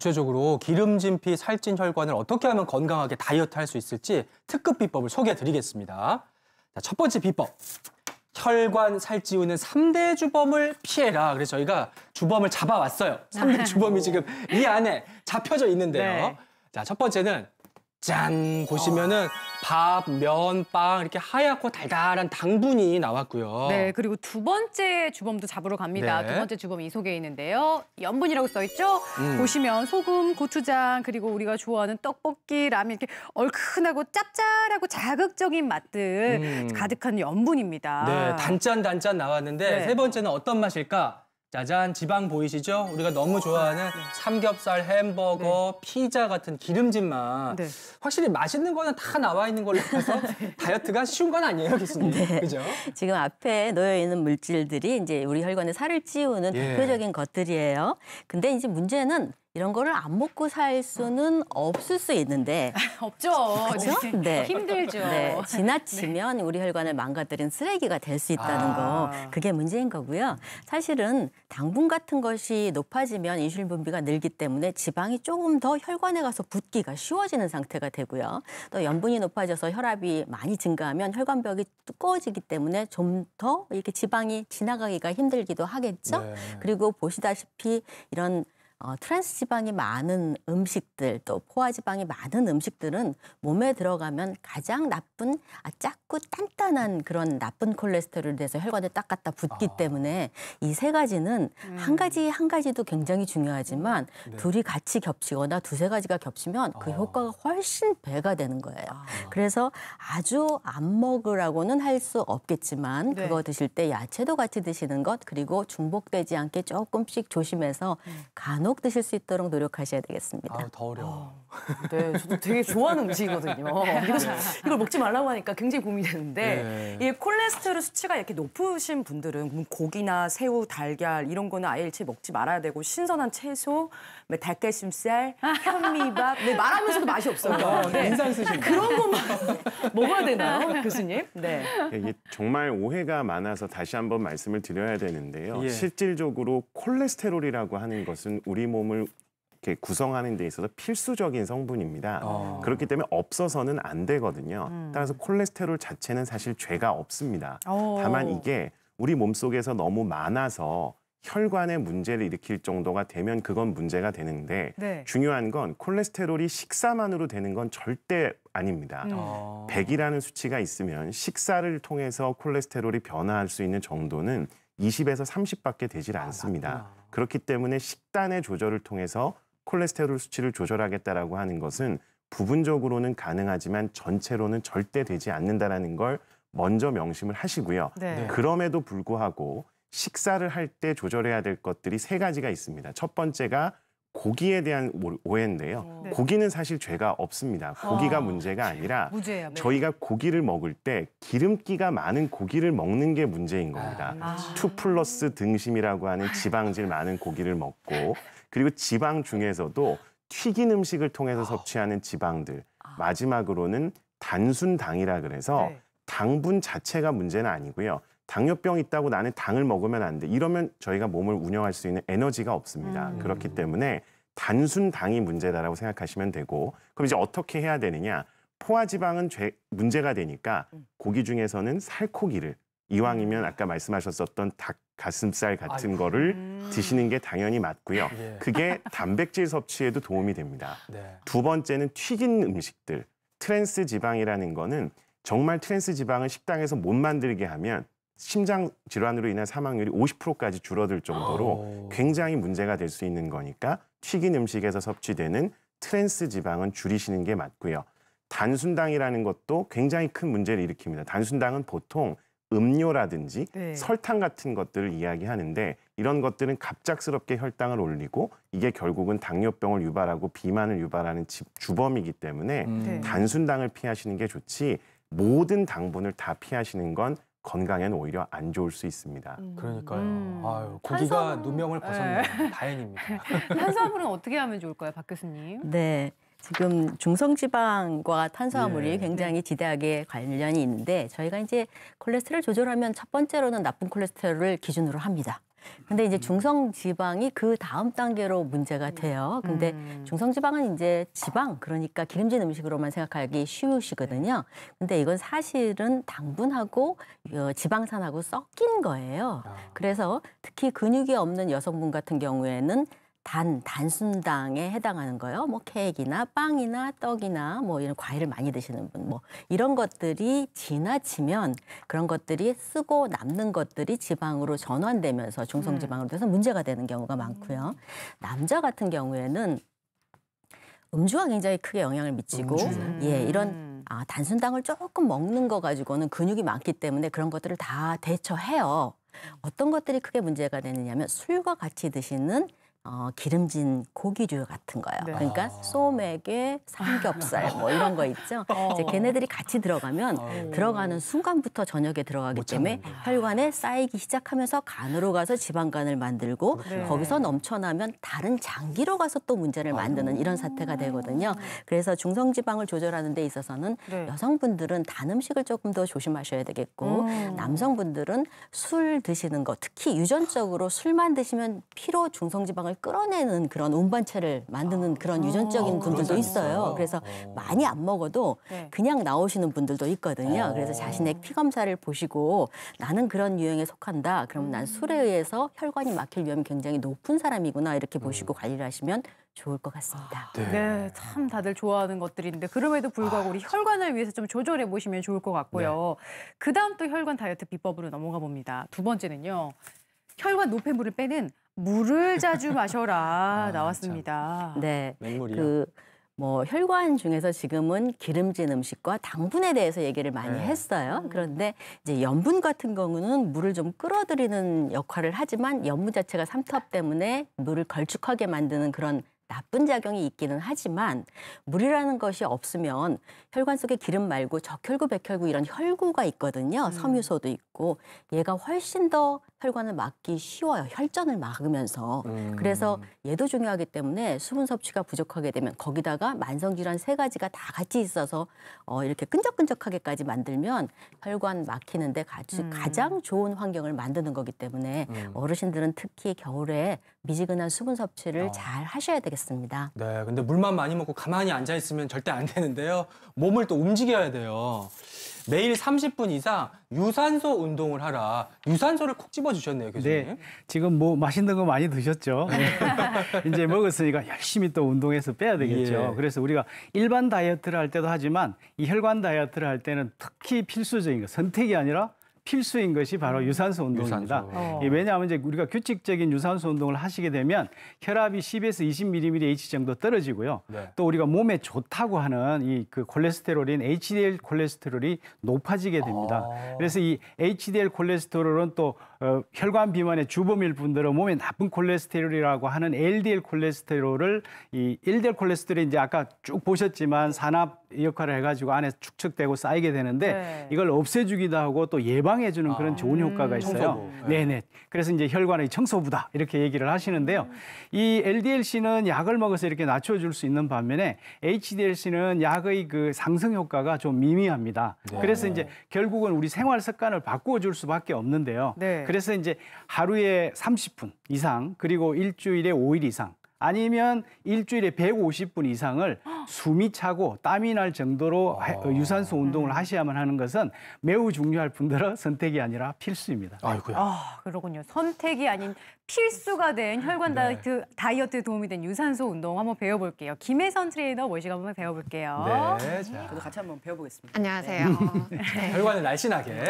구체적으로 기름진 피, 살찐 혈관을 어떻게 하면 건강하게 다이어트 할 수 있을지 특급 비법을 소개해 드리겠습니다. 자, 첫 번째 비법. 혈관 살찌우는 3대 주범을 피해라. 그래서 저희가 주범을 잡아왔어요. 3대 아. 주범이 지금 이 안에 잡혀져 있는데요. 네. 자, 첫 번째는 짠 보시면은 밥, 면, 빵 이렇게 하얗고 달달한 당분이 나왔고요. 네, 그리고 두 번째 주범도 잡으러 갑니다. 네. 두 번째 주범 이 속에 있는데요. 염분이라고 써 있죠? 음. 보시면 소금, 고추장 그리고 우리가 좋아하는 떡볶이, 라면 이렇게 얼큰하고 짭짤하고 자극적인 맛들 음. 가득한 염분입니다. 네, 단짠 단짠 나왔는데 네. 세 번째는 어떤 맛일까? 짜잔 지방 보이시죠? 우리가 너무 좋아하는 네. 삼겹살, 햄버거, 네. 피자 같은 기름진 맛. 네. 확실히 맛있는 거는 다 나와 있는 걸로 해서 네. 다이어트가 쉬운 건 아니에요, 교수님. 네. 그죠? 지금 앞에 놓여 있는 물질들이 이제 우리 혈관에 살을 찌우는 예. 대표적인 것들이에요. 근데 이제 문제는 이런 거를 안 먹고 살 수는 없을 수 있는데 없죠. 그렇죠? 네. 힘들죠. 네. 네. 지나치면 네. 우리 혈관을 망가뜨린 쓰레기가 될 수 있다는 아. 거 그게 문제인 거고요. 사실은 당분 같은 것이 높아지면 인슐린 분비가 늘기 때문에 지방이 조금 더 혈관에 가서 붓기가 쉬워지는 상태가 되고요. 또 염분이 높아져서 혈압이 많이 증가하면 혈관벽이 두꺼워지기 때문에 좀 더 이렇게 지방이 지나가기가 힘들기도 하겠죠. 네. 그리고 보시다시피 이런 어, 트랜스 지방이 많은 음식들 또 포화 지방이 많은 음식들은 몸에 들어가면 가장 나쁜 아, 작고 단단한 그런 나쁜 콜레스테롤이 돼서 혈관에 딱 갖다 붙기 아. 때문에 이 세 가지는 음. 한 가지 한 가지도 굉장히 중요하지만 네. 둘이 같이 겹치거나 두세 가지가 겹치면 그 아. 효과가 훨씬 배가 되는 거예요. 아. 그래서 아주 안 먹으라고는 할 수 없겠지만 네. 그거 드실 때 야채도 같이 드시는 것 그리고 중복되지 않게 조금씩 조심해서 음. 간혹 간혹 드실 수 있도록 노력하셔야 되겠습니다. 아, 더 어려워. 아, 네, 저도 되게 좋아하는 음식이거든요. 그래서 네. 이걸 먹지 말라고 하니까 굉장히 고민되는데 네. 이 콜레스테롤 수치가 이렇게 높으신 분들은 뭐 고기나 새우, 달걀 이런 거는 아예 일체 먹지 말아야 되고 신선한 채소, 뭐 닭가슴살, 현미밥 네, 말하면서도 맛이 없어요. 어, 네. 네. 인상 쓰신 그런 것만 먹어야 되나요, 교수님? 네. 예, 이게 정말 오해가 많아서 다시 한번 말씀을 드려야 되는데요. 예. 실질적으로 콜레스테롤이라고 하는 것은 우리 우리 몸을 이렇게 구성하는 데 있어서 필수적인 성분입니다. 어. 그렇기 때문에 없어서는 안 되거든요. 음. 따라서 콜레스테롤 자체는 사실 죄가 없습니다. 오. 어. 다만 이게 우리 몸속에서 너무 많아서 혈관에 문제를 일으킬 정도가 되면 그건 문제가 되는데 네. 중요한 건 콜레스테롤이 식사만으로 되는 건 절대 아닙니다. 음. 100이라는 아. 수치가 있으면 식사를 통해서 콜레스테롤이 변화할 수 있는 정도는 20에서 30밖에 되질 아, 않습니다. 아, 그렇기 때문에 식단의 조절을 통해서 콜레스테롤 수치를 조절하겠다라고 하는 것은 부분적으로는 가능하지만 전체로는 절대 되지 않는다라는 걸 먼저 명심을 하시고요. 네. 네. 그럼에도 불구하고 식사를 할 때 조절해야 될 것들이 세 가지가 있습니다. 첫 번째가 고기에 대한 오해인데요. 어. 네. 고기는 사실 죄가 없습니다. 아. 고기가 아, 문제가 아니라 무죄야, 네. 저희가 고기를 먹을 때 기름기가 많은 고기를 먹는 게 문제인 겁니다. 아, 아. 투 아, 플러스 등심이라고 하는 지방질 많은 고기를 먹고 그리고 지방 중에서도 튀긴 음식을 통해서 섭취하는 지방들 마지막으로는 단순 당이라 그래서 네. 당분 자체가 문제는 아니고요. 당뇨병 있다고 나는 당을 먹으면 안 돼. 이러면 저희가 몸을 운영할 수 있는 에너지가 없습니다. 음. 그렇기 때문에 단순 당이 문제다라고 생각하시면 되고 그럼 이제 어떻게 해야 되느냐? 포화지방은 죄, 문제가 되니까 음. 고기 중에서는 살코기를 이왕이면 음. 아까 말씀하셨었던 닭 가슴살 같은 아이 거를 음. 드시는 게 당연히 맞고요. 예. 그게 단백질 섭취에도 도움이 됩니다. 네. 두 번째는 튀긴 음식들. 트랜스 지방이라는 거는 정말 트랜스 지방을 식당에서 못 만들게 하면 심장 질환으로 인한 사망률이 50%까지 줄어들 정도로 어. 굉장히 문제가 될 수 있는 거니까 튀긴 음식에서 섭취되는 트랜스 지방은 줄이시는 게 맞고요. 단순당이라는 것도 굉장히 큰 문제를 일으킵니다. 단순당은 보통 음료라든지 네. 설탕 같은 것들을 이야기하는데 이런 것들은 갑작스럽게 혈당을 올리고 이게 결국은 당뇨병을 유발하고 비만을 유발하는 주범이기 때문에 음. 네. 단순당을 피하시는 게 좋지 모든 당분을 다 피하시는 건 건강에는 오히려 안 좋을 수 있습니다. 음. 그러니까요. 음. 아유, 고기가 탄수화물... 누명을 벗었네요. 예. 네. 다행입니다. 탄수화물은 어떻게 하면 좋을까요, 박 교수님? 네. 지금 중성지방과 탄수화물이 예. 네. 굉장히 지대하게 관련이 있는데 저희가 이제 콜레스테롤 조절하면 첫 번째로는 나쁜 콜레스테롤을 기준으로 합니다. 근데 이제 음. 중성 지방이 그 다음 단계로 문제가 음. 돼요. 근데 음. 중성 지방은 이제 지방 그러니까 기름진 음식으로만 생각하기 쉬우시거든요. 네. 근데 이건 사실은 당분하고 어, 지방산하고 섞인 거예요. 아. 그래서 특히 근육이 없는 여성분 같은 경우에는 단 단순당에 해당하는 거예요. 뭐 케이크나 빵이나 떡이나 뭐 이런 과일을 많이 드시는 분, 뭐 이런 것들이 지나치면 그런 것들이 쓰고 남는 것들이 지방으로 전환되면서 중성지방으로 음. 돼서 문제가 되는 경우가 많고요. 음. 남자 같은 경우에는 음주가 굉장히 크게 영향을 미치고 음주. 예 음. 이런 아, 단순당을 조금 먹는 거 가지고는 근육이 많기 때문에 그런 것들을 다 대처해요. 어떤 것들이 크게 문제가 되느냐면 술과 같이 드시는 어, 기름진 고기류 같은 거예요. 네. 그러니까 소맥에 아. 삼겹살 뭐 이런 거 있죠. 어. 이제 걔네들이 같이 들어가면 어. 들어가는 순간부터 저녁에 들어가기 때문에 혈관에 쌓이기 시작하면서 간으로 가서 지방간을 만들고 그 거기서 넘쳐나면 다른 장기로 가서 또 문제를 만드는 이런 사태가 되거든요. 그래서 중성지방을 조절하는 데 있어서는 네. 여성분들은 단 음식을 조금 더 조심하셔야 되겠고 음. 남성분들은 술 드시는 거 특히 유전적으로 술만 드시면 피로 중성지방을 감정을 끌어내는 그런 운반체를 만드는 아. 그런 유전적인 아, 분들도 있어요. 그래서 어. 많이 안 먹어도 네. 그냥 나오시는 분들도 있거든요. 어. 그래서 자신의 피 검사를 보시고 나는 그런 유형에 속한다. 그럼 러난 음. 술에 의해서 혈관이 막힐 위험이 굉장히 높은 사람이구나 이렇게 음. 보시고 관리를 하시면 좋을 것 같습니다. 아, 네. 네. 참 다들 좋아하는 것들인데 그럼에도 불구하고 우리 혈관을 위해서 좀 조절해 보시면 좋을 것 같고요. 네. 그다음 또 혈관 다이어트 비법으로 넘어가 봅니다. 두 번째는요. 혈관 노폐물을 빼는 물을 자주 마셔라 아, 나왔습니다. 참. 네. 맹물이요? 그, 뭐 혈관 중에서 지금은 기름진 음식과 당분에 대해서 얘기를 많이 네. 했어요. 음. 그런데 이제 염분 같은 경우는 물을 좀 끌어들이는 역할을 하지만 염분 자체가 삼투압 때문에 물을 걸쭉하게 만드는 그런 나쁜 작용이 있기는 하지만 물이라는 것이 없으면 혈관 속에 기름 말고 적혈구, 백혈구 이런 혈구가 있거든요. 음. 섬유소도 있고 얘가 훨씬 더 혈관을 막기 쉬워요. 혈전을 막으면서. 음. 그래서 얘도 중요하기 때문에 수분 섭취가 부족하게 되면 거기다가 만성질환 세 가지가 다 같이 있어서 어, 이렇게 끈적끈적하게까지 만들면 혈관 막히는데 가치, 음. 가장 좋은 환경을 만드는 거기 때문에 음. 어르신들은 특히 겨울에 미지근한 수분 섭취를 어. 잘 하셔야 되겠습니다. 네, 근데 물만 많이 먹고 가만히 앉아 있으면 절대 안 되는데요. 몸을 또 움직여야 돼요. 매일 30분 이상 유산소 운동을 하라. 유산소를 콕 집어주셨네요, 교수님. 네, 지금 뭐 맛있는 거 많이 드셨죠? 이제 먹었으니까 열심히 또 운동해서 빼야 되겠죠. 예. 그래서 우리가 일반 다이어트를 할 때도 하지만 이 혈관 다이어트를 할 때는 특히 필수적인 거, 선택이 아니라 필수인 것이 바로 음. 유산소 운동입니다. 유산소. 어. 예, 왜냐하면 이제 우리가 규칙적인 유산소 운동을 하시게 되면 혈압이 10에서 20mmH 정도 떨어지고요. 네. 또 우리가 몸에 좋다고 하는 이 그 콜레스테롤인 HDL 콜레스테롤이 높아지게 됩니다. 아. 그래서 이 HDL 콜레스테롤은 또 어, 혈관 비만의 주범일 분들은 몸에 나쁜 콜레스테롤이라고 하는 LDL 콜레스테롤을 이 LDL 콜레스테롤이 이제 아까 쭉 보셨지만 산압 역할을 해가지고 안에 축적되고 쌓이게 되는데 네. 이걸 없애주기도 하고 또 예방해주는 그런 아, 좋은 효과가 음, 있어요. 청소부. 네. 네 그래서 이제 혈관의 청소부다 이렇게 얘기를 하시는데요. 음. 이 LDLC는 약을 먹어서 이렇게 낮춰줄 수 있는 반면에 HDLC는 약의 그 상승 효과가 좀 미미합니다. 네. 그래서 이제 결국은 우리 생활 습관을 바꾸어 줄 수밖에 없는데요. 네. 그래서 이제 하루에 30분 이상 그리고 일주일에 5일 이상 아니면 일주일에 150분 이상을 숨이 차고 땀이 날 정도로 아... 어, 유산소 운동을 음. 하셔야만 하는 것은 매우 중요할 뿐더러 선택이 아니라 필수입니다. 아이고야. 아, 그러군요. 선택이 아닌 필수가 된 혈관 네. 다이어트, 다이어트에 도움이 된 유산소 운동 한번 배워볼게요. 김혜선 트레이너 모시고 한번 배워볼게요. 네, 자. 저도 같이 한번 배워보겠습니다. 안녕하세요. 네. 네. 혈관을 날씬하게. 네.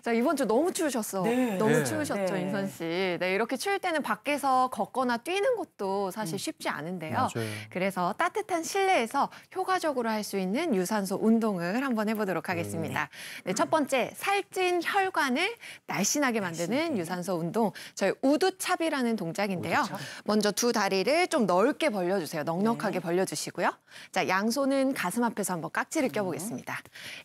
자, 이번 주 너무 추우셨어. 네. 너무 추우셨죠, 인선 씨. 네, 이렇게 추울 때는 밖에서 걷거나 뛰는 것도 사실 음. 쉽지 않은데요. 맞아요. 그래서 따뜻한 실내에서 효과적으로 할 수 있는 유산소 운동을 한번 해보도록 하겠습니다. 음. 네, 첫 번째, 살찐 혈관을 날씬하게 만드는 유산소 운동, 저희 우두찹이라는 동작인데요. 먼저 두 다리를 좀 넓게 벌려주세요. 넉넉하게 네. 벌려주시고요. 자, 양손은 가슴 앞에서 한번 깍지를 음. 껴보겠습니다.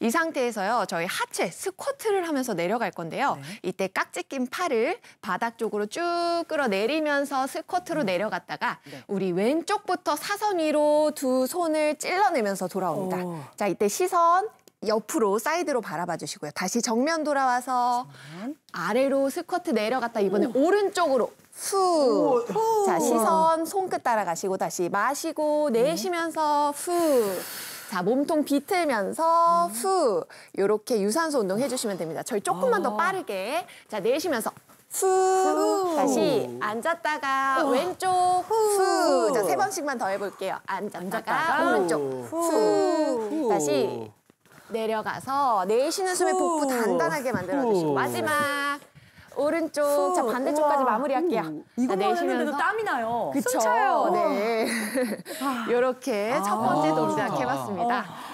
이 상태에서요, 저희 하체 스쿼트를 하면서 내려갈 건데요. 네. 이때 깍지 낀 팔을 바닥 쪽으로 쭉 끌어내리면서 스쿼트로 내려갔다가 돌아다가 네. 우리 왼쪽부터 사선 위로 두 손을 찔러내면서 돌아옵니다. 오. 자, 이때 시선 옆으로 사이드로 바라봐 주시고요. 다시 정면 돌아와서 아래로 스쿼트 내려갔다 이번에 오. 오른쪽으로 후. 오. 자, 시선 손끝 따라가시고 다시 마시고 내쉬면서 후. 자, 몸통 비틀면서 음. 후. 요렇게 유산소 운동 해주시면 됩니다. 저희 조금만 더 아. 빠르게. 자, 내쉬면서 후. 다시 앉았다가 왼쪽 후. 후. 자, 세 번씩만 더 해볼게요. 앉았다가, 앉았다가 오른쪽 후. 후. 다시 내려가서 내쉬는 숨에 복부 단단하게 만들어 주시고 마지막 오른쪽 자 반대쪽까지 마무리할게요. 이거 내쉬면서 땀이 나요. 그쵸? 숨차요. 네. 이렇게 아첫 번째 아, 동작 해봤습니다. 아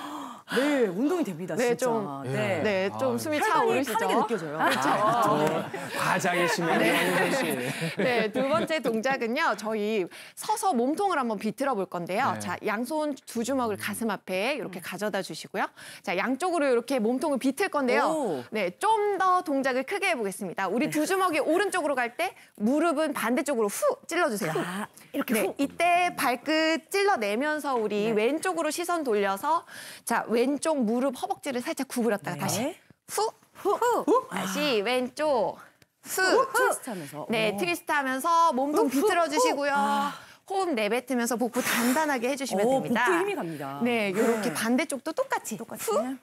네, 운동이 됩니다. 네, 진짜. 좀, 네, 네, 네 아, 좀 아, 숨이 차오르시죠. 차게 느껴져요. 그렇죠. 아, 과장이시네요, 네. 네. 네. 씨. 네, 두 번째 동작은요. 저희 서서 몸통을 한번 비틀어 볼 건데요. 네. 자, 양손 두 주먹을 가슴 앞에 이렇게 가져다 주시고요. 자, 양쪽으로 이렇게 몸통을 비틀 건데요. 오. 네, 좀 더 동작을 크게 해보겠습니다. 우리 두 주먹이 오른쪽으로 갈 때 무릎은 반대쪽으로 후 찔러주세요. 아, 이렇게 네, 후. 이때 발끝 찔러내면서 우리 왼쪽으로 시선 돌려서 자, 왼쪽 무릎 허벅지를 살짝 구부렸다가 네. 다시 후, 후, 후, 후. 다시 아. 왼쪽 후, 후. 트위스트 하면서. 네, 트위스트 하면서 몸통 비틀어 주시고요. 아. 호흡 내뱉으면서 복부 단단하게 해주시면 오, 됩니다. 복부 힘이 갑니다. 네, 이렇게 네. 반대쪽도 똑같이, 똑같이. 후,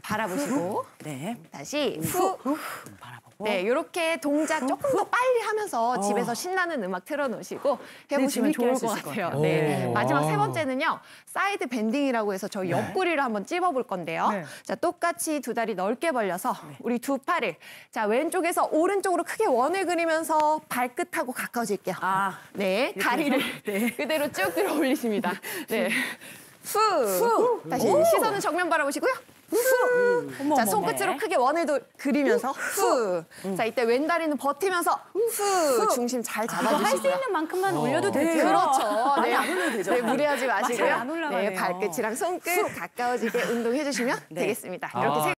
바라보시고 네. 다시 후후 후, 후. 네, 이렇게 어? 동작 어? 조금 더 빨리 하면서 어. 집에서 신나는 음악 틀어놓으시고 네, 해보시면 네, 좋을 것 같아요. 네. 마지막 세 번째는요. 사이드 밴딩이라고 해서 저희 네. 옆구리를 한번 찝어볼 건데요. 네. 자, 똑같이 두 다리 넓게 벌려서 우리 두 팔을 자 왼쪽에서 오른쪽으로 크게 원을 그리면서 발끝하고 가까워질게요. 아. 네, 다리를 그대로 쭉 들어 올리십니다. 네. 후, 후. 다시 시선은 정면 바라보시고요. 후. 음. 자, 손끝으로 크게 원을 도, 그리면서 후. 음. 자, 이때 왼다리는 버티면서 후. 중심 잘 아, 잡아주시고요. 할 수 있는 만큼만 어. 올려도 네, 되죠. 그렇죠. 아, 네, 그렇죠. 네. 안 되죠. 네, 무리하지 아, 마시고요. 네, 발끝이랑 손끝 가까워지게 운동해 주시면 네. 되겠습니다. 이렇게 아.